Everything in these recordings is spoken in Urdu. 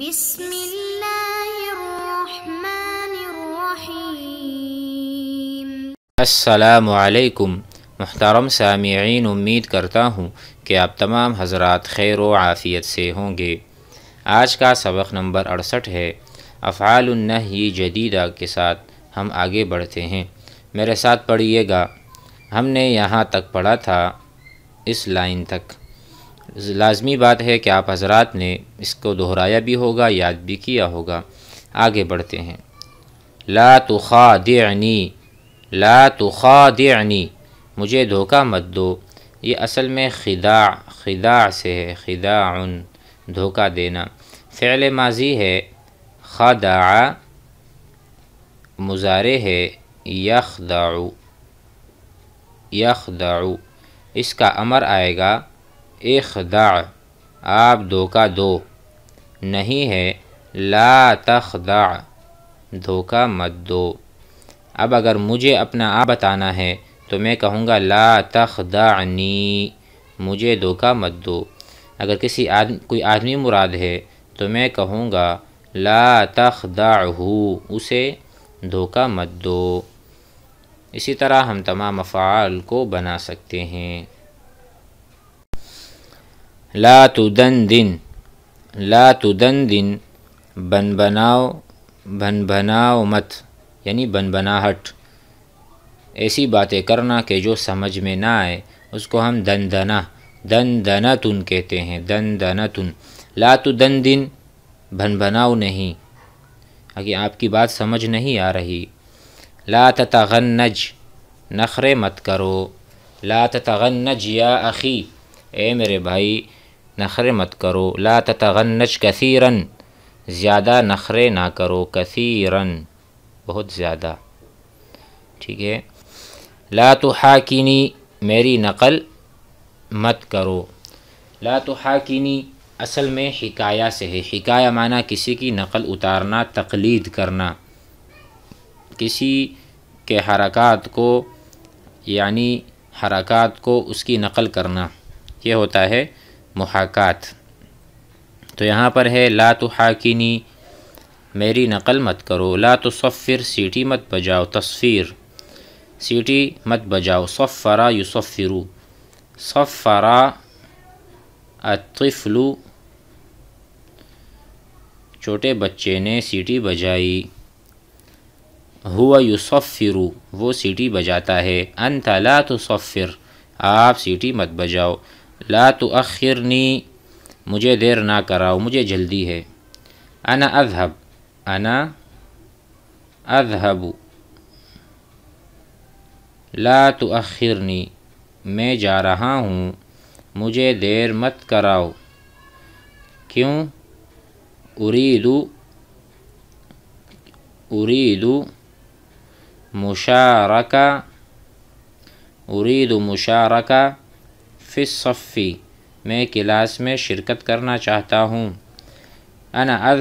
بسم اللہ الرحمن الرحیم السلام علیکم محترم سامعین امید کرتا ہوں کہ آپ تمام حضرات خیر و عافیت سے ہوں گے آج کا سبق نمبر 68 ہے افعال النحی جدیدہ کے ساتھ ہم آگے بڑھتے ہیں میرے ساتھ پڑھیے گا ہم نے یہاں تک پڑھا تھا اس لائن تک لازمی بات ہے کہ آپ حضرات نے اس کو دہرایا بھی ہوگا یاد بھی کیا ہوگا آگے بڑھتے ہیں لا تخادعنی لا تخادعنی مجھے دھوکہ مت دو یہ اصل میں خداع خداع سے ہے خداع دھوکہ دینا فعل ماضی ہے خداع مزارے ہے یخدعو یخدعو اس کا امر آئے گا اخدع دا آپ دھوکہ دو نہیں ہے لا تخ دا دھوکہ مت دو اب اگر مجھے اپنا آ بتانا ہے تو میں کہوں گا لا تخ دا نی مجھے دھوکہ مت دو اگر کسی آدم, کوئی آدمی مراد ہے تو میں کہوں گا لا تخ دا اسے دھوکہ مت دو اسی طرح ہم تمام افعال کو بنا سکتے ہیں لا دن دن لا دن دن بن بناؤ بن بناؤ مت یعنی بن بنا ہٹ ایسی باتیں کرنا کہ جو سمجھ میں نہ آئے اس کو ہم دن دنا دن دنا تن کہتے ہیں دن دنا لا تو دن دن بن بناؤ نہیں اگر آپ کی بات سمجھ نہیں آ رہی لا تتغنج نخرے مت کرو لا تتغنج یا اخی اے میرے بھائی نخر مت کرو لا تتغنج کثیرن زیادہ نخرے نہ کرو کثیرن بہت زیادہ ٹھیک ہے لا تحاکینی میری نقل مت کرو لا تحاکینی اصل میں حکایہ سے ہے حکایہ معنی کسی کی نقل اتارنا تقلید کرنا کسی کے حرکات کو یعنی حرکات کو اس کی نقل کرنا یہ ہوتا ہے محاکات تو یہاں پر ہے لا تو حاکینی میری نقل مت کرو لا تو صفر سیٹی مت بجاؤ تصفیر سیٹی مت بجاؤ صفرا یصفرو صفرا الطفل اطفلو چھوٹے بچے نے سیٹی بجائی ہوا یصفرو وہ سیٹی بجاتا ہے لا تصفر آپ سیٹی مت بجاؤ لا تؤخرنی مجھے دیر نہ کراؤ مجھے جلدی ہے انا اذہب انا لا تؤخرنی میں جا رہا ہوں مجھے دیر مت کراؤ کیوں اریدو ارید مشارکہ مشارق ارید مشارکہ فص صفی میں کلاس میں شرکت کرنا چاہتا ہوں انا از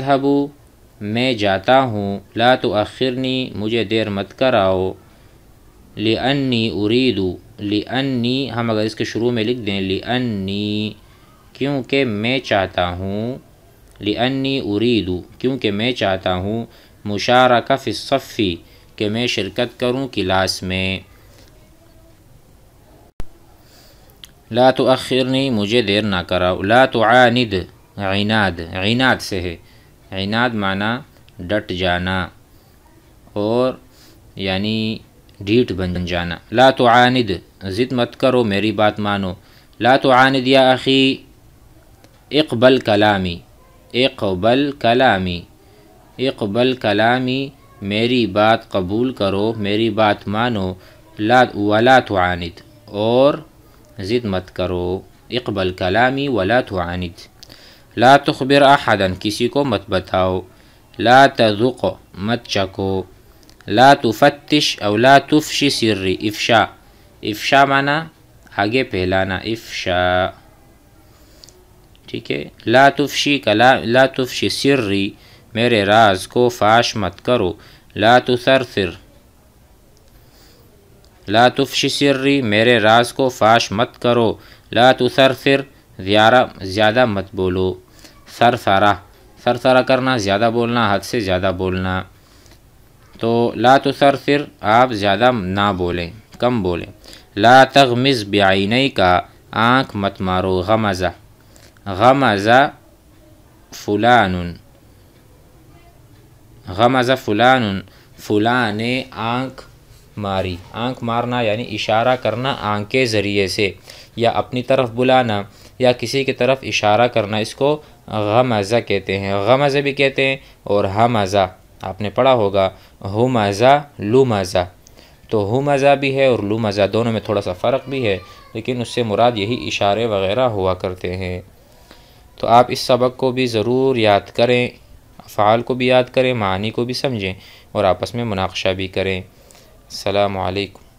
میں جاتا ہوں لا لاتعرنی مجھے دیر مت کراؤ آؤ لی اریدو لی ہم اگر اس کے شروع میں لکھ دیں لی کیونکہ میں چاہتا ہوں لی انّی کیونکہ میں چاہتا ہوں مشارہ کا فصفی کہ میں شرکت کروں کلاس میں تو عقرنی مجھے دیر نہ کراؤ لا عاند عناد عناد سے ہے عناد معنی ڈٹ جانا اور یعنی ڈھیٹ بن جانا لا عاند ضد مت کرو میری بات مانو لا یا اخی اقبل کلامی اقبل کلامی اقبل کلامی میری بات قبول کرو میری بات مانو ولا تو عاند اور زد متكرو اقبل كلامي ولا تعاند لا تخبر أحدا كيسيكو को मत لا تذوق مت شكو لا تفتش أو لا تفشي سري إفشاء إفشاء معنى आगे फैलाना إفشاء ٹھیک لا تفشي كلام لا تفشي سري میرے راز کو فاش مت کرو لا تثرثر لا تفش سری میرے راز کو فاش مت کرو لات سر زیارہ زیادہ مت بولو سر سارا سر سارا کرنا زیادہ بولنا حد سے زیادہ بولنا تو لات سر آپ زیادہ نہ بولیں کم بولیں لا تغمز آئی کا آنکھ مت مارو غمزہ غمزہ غم غمزہ فلان غم فلان فلاں نے آنکھ ماری آنکھ مارنا یعنی اشارہ کرنا آنکھ کے ذریعے سے یا اپنی طرف بلانا یا کسی کی طرف اشارہ کرنا اس کو غمزہ کہتے ہیں غمزہ بھی کہتے ہیں اور ہمزہ آپ نے پڑھا ہوگا ہمزہ لومزہ تو ہمزہ بھی ہے اور لومزہ دونوں میں تھوڑا سا فرق بھی ہے لیکن اس سے مراد یہی اشارے وغیرہ ہوا کرتے ہیں تو آپ اس سبق کو بھی ضرور یاد کریں فعال کو بھی یاد کریں معنی کو بھی سمجھیں اور آپس میں مناقشہ بھی کریں السلام عليكم